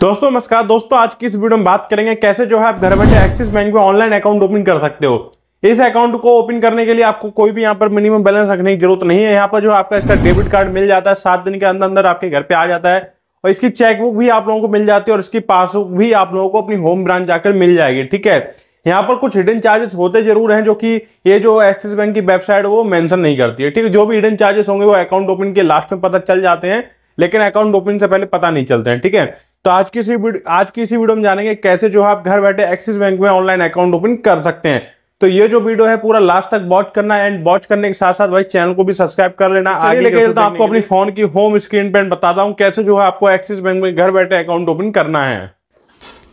दोस्तों नमस्कार दोस्तों आज की इस वीडियो में बात करेंगे कैसे जो है आप घर बैठे एक्सिस बैंक में ऑनलाइन अकाउंट ओपन कर सकते हो इस अकाउंट को ओपन करने के लिए आपको कोई भी यहाँ पर मिनिमम बैलेंस रखने की जरूरत नहीं है यहाँ पर जो आपका इसका डेबिट कार्ड मिल जाता है सात दिन के अंदर अंदर आपके घर पे आ जाता है और इसकी चेकबुक भी आप लोगों को मिल जाती है और इसकी पासबुक भी आप लोगों को अपनी होम ब्रांच जाकर मिल जाएगी ठीक है यहाँ पर कुछ हिडन चार्जेस होते जरूर हैं जो कि ये जो एक्सिस बैंक की वेबसाइट वो मेंशन नहीं करती है ठीक है जो भी हिडन चार्जेस होंगे वो अकाउंट ओपन के लास्ट में पता चल जाते हैं लेकिन अकाउंट ओपन से पहले पता नहीं चलते हैं ठीक है तो आज की इसी आज की इसी वीडियो में जानेंगे कैसे जो आप घर बैठे एक्सिस बैंक में ऑनलाइन अकाउंट ओपन कर सकते हैं तो ये जो वीडियो है पूरा लास्ट तक वॉच करना एंड वॉच करने के साथ साथ भाई चैनल को भी सब्सक्राइब कर लेना आगे लेके चलता आपको अपनी फोन की होम स्क्रीन पर बताता हूँ कैसे जो है आपको एक्सिस बैंक में घर बैठे अकाउंट ओपन करना है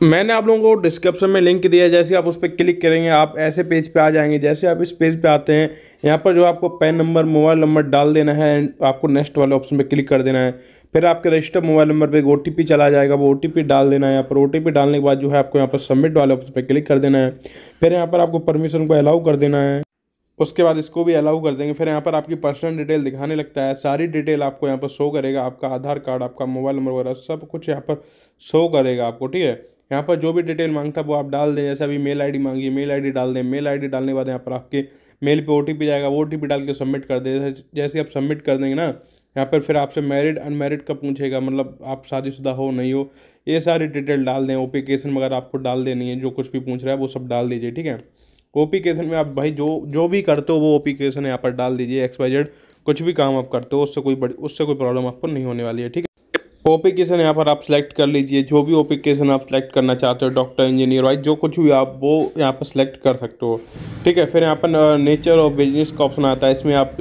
मैंने आप लोगों को डिस्क्रिप्शन में लिंक दिया है जैसे आप उस पर क्लिक करेंगे आप ऐसे पेज पे आ जाएंगे जैसे आप इस पेज पे आते हैं यहाँ पर जो आपको पैन नंबर मोबाइल नंबर डाल देना है एंड आपको नेक्स्ट वाले ऑप्शन पे क्लिक कर देना है फिर आपके रजिस्टर मोबाइल नंबर पर एक ओ चला जाएगा वो ओ डाल देना है यहाँ पर ओ डालने के बाद जो है आपको यहाँ पर सबमिट वाले ऑप्शन पर क्लिक कर देना है फिर यहाँ पर आपको परमिशन को अलाउ कर देना है उसके बाद इसको भी अलाउ कर देंगे फिर यहाँ पर आपकी पर्सनल डिटेल दिखाने लगता है सारी डिटेल आपको यहाँ पर शो करेगा आपका आधार कार्ड आपका मोबाइल नंबर वगैरह सब कुछ यहाँ पर शो करेगा आपको ठीक है यहाँ पर जो भी डिटेल मांगता है वो आप डाल दें जैसे अभी मेल डी मांगी मेल डी डाल दें मेल डी डालने के बाद यहाँ पर आपके मेल पे ओ जाएगा वो ओ डाल के सबमिट कर दें जैसे जैसे आप सबमिट कर देंगे ना यहाँ पर फिर आपसे मैरिड अनमेरिड का पूछेगा मतलब आप शादीशुदा हो नहीं हो ये सारी डिटेल डाल दें ओपिकेशन वगैरह आपको डाल देनी है जो कुछ भी पूछ रहा है वो सब डाल दीजिए ठीक है ओपिकेशन में आप भाई जो जो भी करते हो वो ओपिकेशन यहाँ पर डाल दीजिए एक्स कुछ भी काम आप करते हो उससे कोई बड़ी उससे कोई प्रॉब्लम आपको नहीं होने वाली है ठीक है ओपिकेशन यहाँ पर आप सेलेक्ट कर लीजिए जो भी ओपिकेशन आप सेलेक्ट करना चाहते हो डॉक्टर इंजीनियर वाइज जो कुछ भी आप वो यहाँ पर सेलेक्ट कर सकते हो ठीक है फिर यहाँ पर नेचर और बिजनेस का ऑप्शन आता है इसमें आप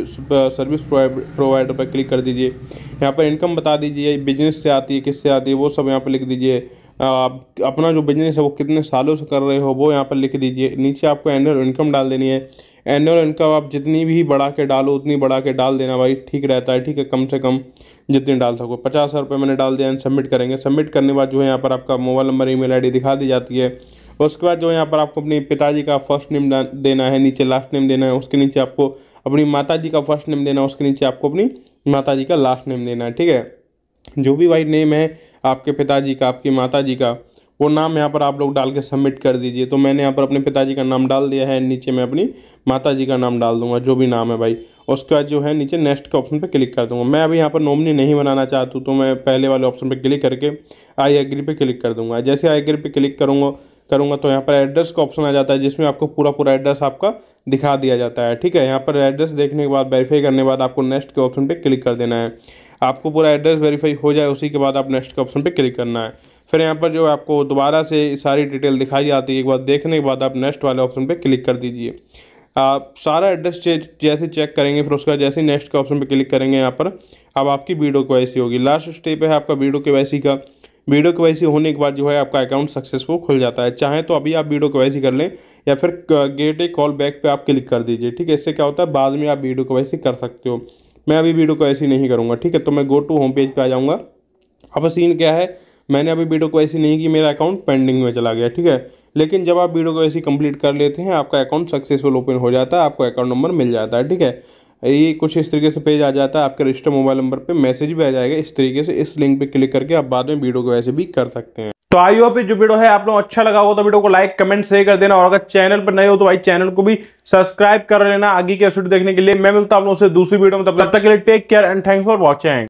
सर्विस प्रोवाइडर पर क्लिक कर दीजिए यहाँ पर इनकम बता दीजिए बिजनेस से आती है किससे आती है वो सब यहाँ पर लिख दीजिए आप अपना जो बिजनेस है वो कितने सालों से कर रहे हो वो यहाँ पर लिख दीजिए नीचे आपको एनुअल इनकम डाल देनी है एनुअल इनकम आप जितनी भी बढ़ा के डालो उतनी बढ़ा के डाल देना भाई ठीक रहता है ठीक है कम से कम जितनी डाल सको पचास हज़ार रुपये मैंने डाल दिया एंड सबमिट करेंगे सबमिट करने के बाद जो है यहाँ पर आपका मोबाइल नंबर ईमेल आईडी दिखा दी जाती है उसके बाद जो है यहाँ पर आपको अपने पिताजी का फर्स्ट नेम देना है नीचे लास्ट नेम देना है उसके नीचे आपको अपनी माता जी का फर्स्ट नेम देना है उसके नीचे आपको अपनी माता जी का लास्ट नेम देना है ठीक है जो भी भाई नेम है आपके पिताजी का आपकी माता जी का वो नाम यहाँ पर आप लोग डाल के सबमिट कर दीजिए तो मैंने यहाँ पर अपने पिताजी का नाम डाल दिया है नीचे मैं अपनी माता जी का नाम डाल दूंगा जो भी नाम है भाई उसके बाद जो है नीचे नेक्स्ट के ऑप्शन पर क्लिक कर दूंगा मैं अभी यहाँ पर नॉमिनी नहीं बनाना चाहता हूँ तो मैं पहले वाले ऑप्शन पर क्लिक करके आई एग्री पर क्लिक कर दूँगा जैसे आई एग्री पर क्लिक करूँगा करूँगा तो यहाँ पर एड्रेस का ऑप्शन आ जाता है जिसमें आपको पूरा पूरा एड्रेस आपका दिखा दिया जाता है ठीक है यहाँ पर एड्रेस देखने के बाद वेरीफाई करने के बाद आपको नेक्स्ट के ऑप्शन पर क्लिक कर देना है आपको पूरा एड्रेस वेरीफाई हो जाए उसी के बाद आप नेक्स्ट के ऑप्शन पर क्लिक करना है फिर यहाँ पर जो आपको दोबारा से सारी डिटेल दिखाई जाती है एक बार देखने के बाद आप नेक्स्ट वाले ऑप्शन पर क्लिक कर दीजिए आप सारा एड्रेस जैसे चेक करेंगे फिर उसका जैसे नेक्स्ट के ऑप्शन पर क्लिक करेंगे यहाँ पर अब आपकी वीडियो के होगी लास्ट स्टेप है आपका वीडियो के का वीडियो के होने के बाद जो है आपका अकाउंट सक्सेसफुल खुल जाता है चाहे तो अभी आप वीडियो के कर लें या फिर गेट ए कॉल बैक पर आप क्लिक कर दीजिए ठीक है इससे क्या होता है बाद में आप वीडियो के कर सकते हो मैं अभी वीडियो को ऐसी नहीं करूँगा ठीक है तो मैं गो टू होम पेज पर आ जाऊँगा अब सीन क्या है मैंने अभी वीडियो को ऐसी नहीं कि मेरा अकाउंट पेंडिंग में चला गया ठीक है लेकिन जब आप वीडियो को ऐसी कंप्लीट कर लेते हैं आपका अकाउंट सक्सेसफुल ओपन हो जाता है आपको अकाउंट नंबर मिल जाता है ठीक है ये कुछ इस तरीके से पेज आ जाता है आपके रजिस्टर मोबाइल नंबर पे मैसेज भी आ जाएगा इस तरीके से इस लिंक पे क्लिक करके आप बाद में वीडियो को ऐसे भी कर सकते हैं तो आई होप जो वीडियो है आप लोग अच्छा लगा हो तो वीडियो को लाइक कमेंट शेयर कर देना और अगर चैनल पर नए हो तो भाई चैनल को भी सब्सक्राइब कर लेना आगे के एपिसोड देखने के लिए मैं मिलता हूँ आप लोगों से दूसरी वीडियो में तब तक के लिए take care and thanks for watching